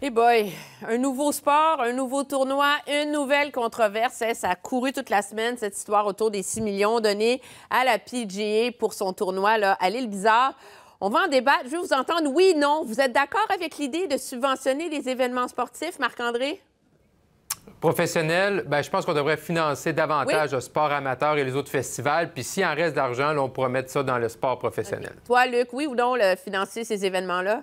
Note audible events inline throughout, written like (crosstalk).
Et boy, un nouveau sport, un nouveau tournoi, une nouvelle controverse. Hein, ça a couru toute la semaine, cette histoire autour des 6 millions donnés à la PGA pour son tournoi à l'île Bizarre. On va en débattre. Je veux vous entendre oui, non. Vous êtes d'accord avec l'idée de subventionner les événements sportifs, Marc-André? professionnel, ben, je pense qu'on devrait financer davantage le sport amateur et les autres festivals. Puis s'il en reste d'argent, on pourrait mettre ça dans le sport professionnel. Toi, Luc, oui ou non, le financer ces événements-là?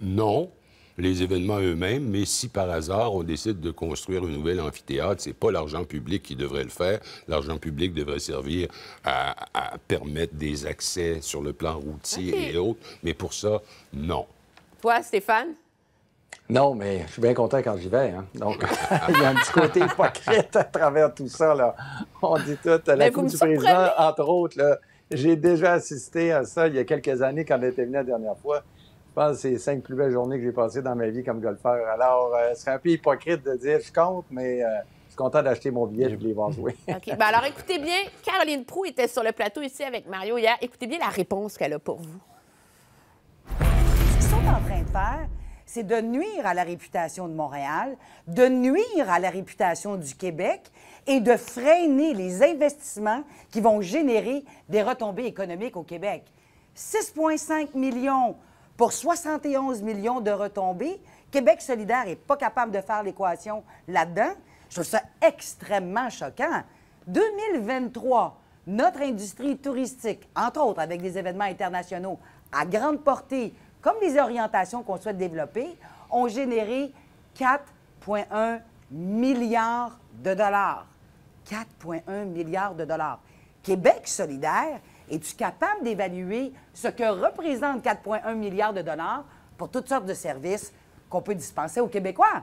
Non, les événements eux-mêmes, mais si par hasard on décide de construire un nouvel amphithéâtre, c'est pas l'argent public qui devrait le faire. L'argent public devrait servir à, permettre des accès sur le plan routier et autres, mais pour ça, non. Toi, Stéphane? Non, mais je suis bien content quand j'y vais. Hein. Donc, (laughs) il y a un petit côté hypocrite à travers tout ça. On dit tout, à la ben, Coupe du entre autres. J'ai déjà assisté à ça il y a quelques années quand on était venue la dernière fois ces cinq plus belles journées que j'ai passées dans ma vie comme golfeur. Alors, euh, ce serait un peu hypocrite de dire je compte, mais euh, je suis content d'acheter mon billet, je voulais les voir jouer. (laughs) OK. Ben, alors, écoutez bien, Caroline Prou était sur le plateau ici avec Mario hier. Écoutez bien la réponse qu'elle a pour vous. Ce qu'ils sont en train de faire, c'est de nuire à la réputation de Montréal, de nuire à la réputation du Québec et de freiner les investissements qui vont générer des retombées économiques au Québec. 6,5 millions pour 71 millions de retombées, Québec solidaire n'est pas capable de faire l'équation là-dedans. Je trouve ça extrêmement choquant. 2023, notre industrie touristique, entre autres avec des événements internationaux à grande portée, comme les orientations qu'on souhaite développer, ont généré 4,1 milliards de dollars. 4,1 milliards de dollars. Québec solidaire es-tu capable d'évaluer ce que représente 4,1 milliards de dollars pour toutes sortes de services qu'on peut dispenser aux Québécois?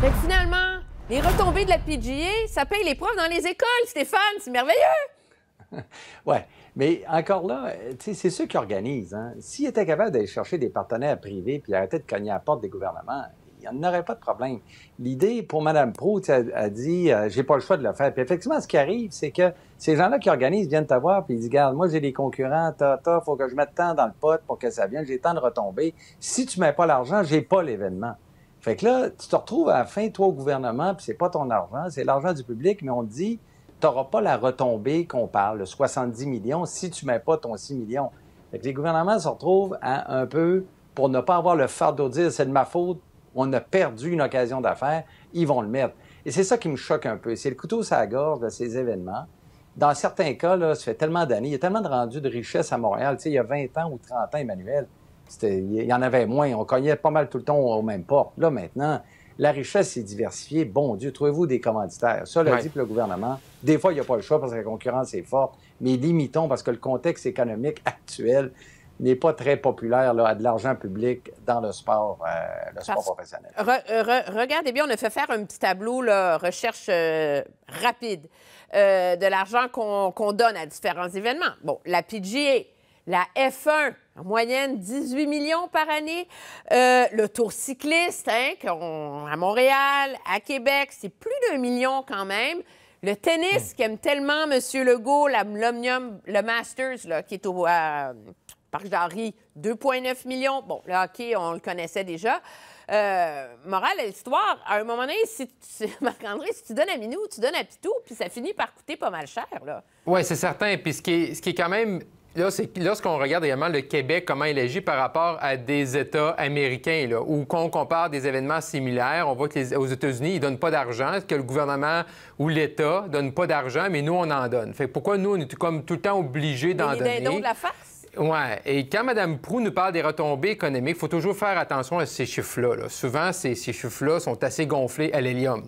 Fait que finalement, les retombées de la PGA, ça paye les profs dans les écoles, Stéphane, c'est merveilleux! (laughs) ouais, mais encore là, c'est ceux qui organisent. Hein. S'ils étaient capables d'aller chercher des partenaires privés puis arrêter de cogner à la porte des gouvernements, il n'y en aurait pas de problème. L'idée pour Mme Prout, a dit euh, j'ai pas le choix de le faire. Puis effectivement, ce qui arrive, c'est que ces gens-là qui organisent viennent te voir puis ils disent Garde, moi j'ai des concurrents, ta, faut que je mette tant dans le pot pour que ça vienne, j'ai tant de retombées. Si tu mets pas l'argent, j'ai pas l'événement. Fait que là, tu te retrouves à la fin, toi, au gouvernement, puis c'est pas ton argent, c'est l'argent du public, mais on te dit tu n'auras pas la retombée qu'on parle, le 70 millions, si tu mets pas ton 6 millions. Fait que les gouvernements se retrouvent un peu pour ne pas avoir le fardeau de dire c'est de ma faute on a perdu une occasion d'affaires, ils vont le mettre. Et c'est ça qui me choque un peu. C'est le couteau sur la de ces événements. Dans certains cas, là, ça fait tellement d'années, il y a tellement de rendus de richesse à Montréal. il y a 20 ans ou 30 ans, Emmanuel, il y en avait moins. On cognait pas mal tout le temps au même port. Là, maintenant, la richesse est diversifiée. Bon Dieu, trouvez-vous des commanditaires. Ça, le dit le gouvernement. Des fois, il n'y a pas le choix parce que la concurrence est forte, mais limitons parce que le contexte économique actuel n'est pas très populaire là, à de l'argent public dans le sport, euh, le sport professionnel. regardez bien, on a fait faire un petit tableau, recherche euh, rapide, euh, de l'argent qu'on donne à différents événements. Bon, la PGA, la F1, en moyenne 18 millions par année. le tour cycliste, hein, à Montréal, à Québec, c'est plus d'un million quand même. Le tennis, hum. qu'aime tellement M. Legault, l'Omnium, le Masters, là, qui est au, que Jarry, 2,9 millions. Bon, là, OK, on le connaissait déjà. Moral euh, morale à l'histoire, à un moment donné, si (laughs) Marc-André, si tu donnes à Minou, tu donnes à Pitou, puis ça finit par coûter pas mal cher, là. Oui, c'est certain. Puis ce qui est, ce qui est quand même Là, c'est lorsqu'on regarde également le Québec, comment il agit par rapport à des États américains, là, où qu'on compare des événements similaires, on voit que aux États-Unis, ils donnent pas d'argent, que le gouvernement ou l'État ne donne pas d'argent, mais nous, on en donne. Fait pourquoi nous, on est comme tout le temps obligés d'en donner? Les de la farce? Oui, Et quand Mme Prou nous parle des retombées économiques, il faut toujours faire attention à ces chiffres-là. Souvent, ces, chiffres-là sont assez gonflés à l'hélium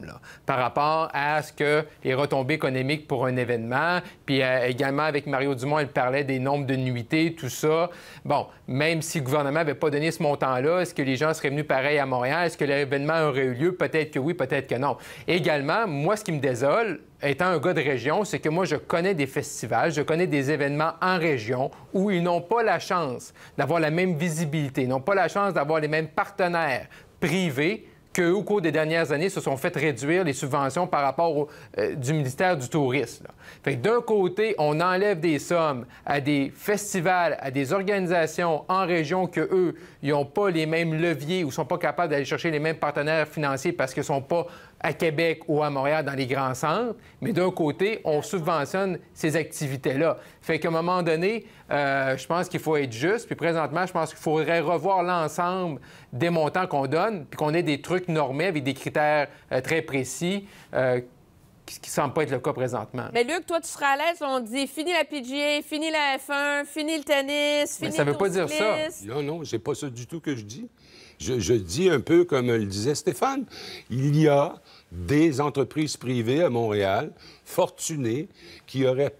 par rapport à ce que les retombées économiques pour un événement. Puis euh, également, avec Mario Dumont, elle parlait des nombres de nuitées, tout ça. Bon, même si le gouvernement n'avait pas donné ce montant-là, est-ce que les gens seraient venus pareil à Montréal? Est-ce que l'événement aurait eu lieu? Peut-être que oui, peut-être que non. Également, moi, ce qui me désole, étant un gars de région, c'est que moi, je connais des festivals, je connais des événements en région où ils n'ont pas la chance d'avoir la même visibilité, n'ont pas la chance d'avoir les mêmes partenaires privés qu'eux, au cours des dernières années, se sont fait réduire les subventions par rapport au, euh, du ministère du Tourisme. Fait d'un côté, on enlève des sommes à des festivals, à des organisations en région que eux, ils n'ont pas les mêmes leviers ou ne sont pas capables d'aller chercher les mêmes partenaires financiers parce qu'ils ne sont pas à Québec ou à Montréal dans les grands centres, mais d'un côté, on subventionne ces activités-là. Fait qu'à un moment donné, euh, je pense qu'il faut être juste. Puis présentement, je pense qu'il faudrait revoir l'ensemble des montants qu'on donne, puis qu'on ait des trucs normés avec des critères euh, très précis. ce euh, qui ne semble pas être le cas présentement. Mais Luc, toi, tu seras à l'aise. On dit fini la PGA, fini la F1, fini le tennis, fini Mais ça veut pas dire ça. Non, non, c'est pas ça du tout que je dis je, dis un peu comme le disait Stéphane, il y a des entreprises privées à Montréal, fortunées, qui auraient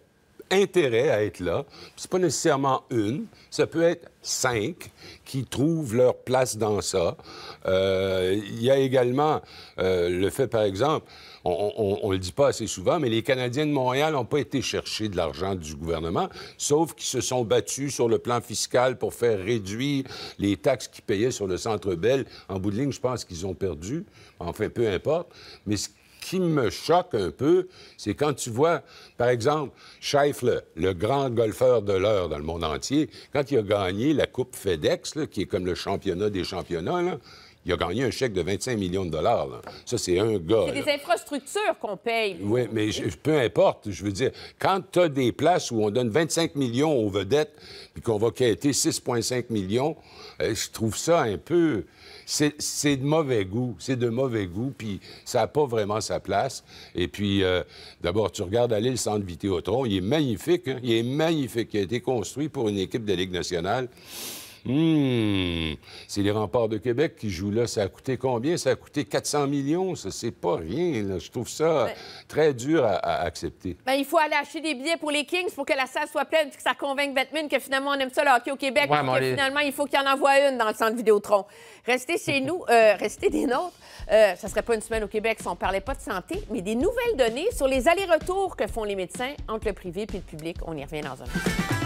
intérêt à être là. C'est pas nécessairement une, ça peut être cinq qui trouvent leur place dans ça. Euh, il y a également euh, le fait, par exemple, on, ne le dit pas assez souvent, mais les Canadiens de Montréal n'ont pas été chercher de l'argent du gouvernement, sauf qu'ils se sont battus sur le plan fiscal pour faire réduire les taxes qu'ils payaient sur le Centre Bell. En bout de ligne, je pense qu'ils ont perdu. Enfin, peu importe. Mais ce qui me choque un peu, c'est quand tu vois, par exemple, Scheifler, le grand golfeur de l'heure dans le monde entier, quand il a gagné la Coupe FedEx, qui est comme le championnat des championnats, là, il a gagné un chèque de 25 millions de dollars. Là. Ça, c'est un gars. C'est des infrastructures qu'on paye. Oui, mais peu importe. Je veux dire, quand tu as des places où on donne 25 millions aux vedettes puis qu'on va quêter 6,5 millions, euh, je trouve ça un peu. C'est de mauvais goût. C'est de mauvais goût, puis ça n'a pas vraiment sa place. Et puis, euh, d'abord, tu regardes aller le centre Vitéotron. Il est magnifique. Hein. Il est magnifique. Il a été construit pour une équipe de Ligue nationale. Hmm. c'est les remparts de Québec qui jouent là. Ça a coûté combien? Ça a coûté 400 millions. Ça, c'est pas rien. Je trouve ça ben, très dur à, accepter. Ben, il faut aller acheter des billets pour les Kings pour que la salle soit pleine, puis que ça convainque Batman que finalement, on aime ça le hockey au Québec, que finalement, il faut qu'il y en envoie une dans le centre Vidéotron. Restez chez (laughs) nous, euh, restez des nôtres. Euh, ça serait pas une semaine au Québec si on parlait pas de santé, mais des nouvelles données sur les allers-retours que font les médecins entre le privé et le public. On y revient dans un instant.